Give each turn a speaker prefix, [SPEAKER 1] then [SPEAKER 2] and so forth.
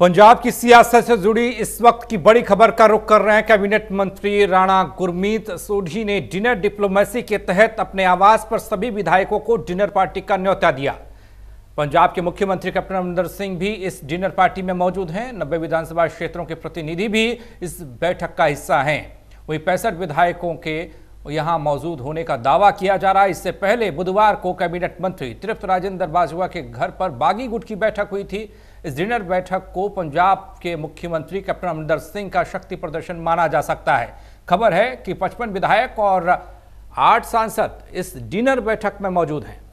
[SPEAKER 1] पंजाब की सियासत से जुड़ी इस वक्त की बड़ी खबर का रुख कर रहे हैं कैबिनेट मंत्री राणा गुरमीत सोढ़ी ने डिनर डिप्लोमेसी के तहत अपने आवास पर सभी विधायकों को डिनर पार्टी का न्योता दिया पंजाब के मुख्यमंत्री कैप्टन अमरिंदर सिंह भी इस डिनर पार्टी में मौजूद हैं नब्बे विधानसभा क्षेत्रों के प्रतिनिधि भी इस बैठक का हिस्सा हैं वहीं पैंसठ विधायकों के यहां मौजूद होने का दावा किया जा रहा है इससे पहले बुधवार को कैबिनेट मंत्री तृप्त राजेंद्र बाजवा के घर पर बागी गुट की बैठक हुई थी इस डिनर बैठक को पंजाब के मुख्यमंत्री कैप्टन अमरिंदर सिंह का शक्ति प्रदर्शन माना जा सकता है खबर है कि पचपन विधायक और आठ सांसद इस डिनर बैठक में मौजूद हैं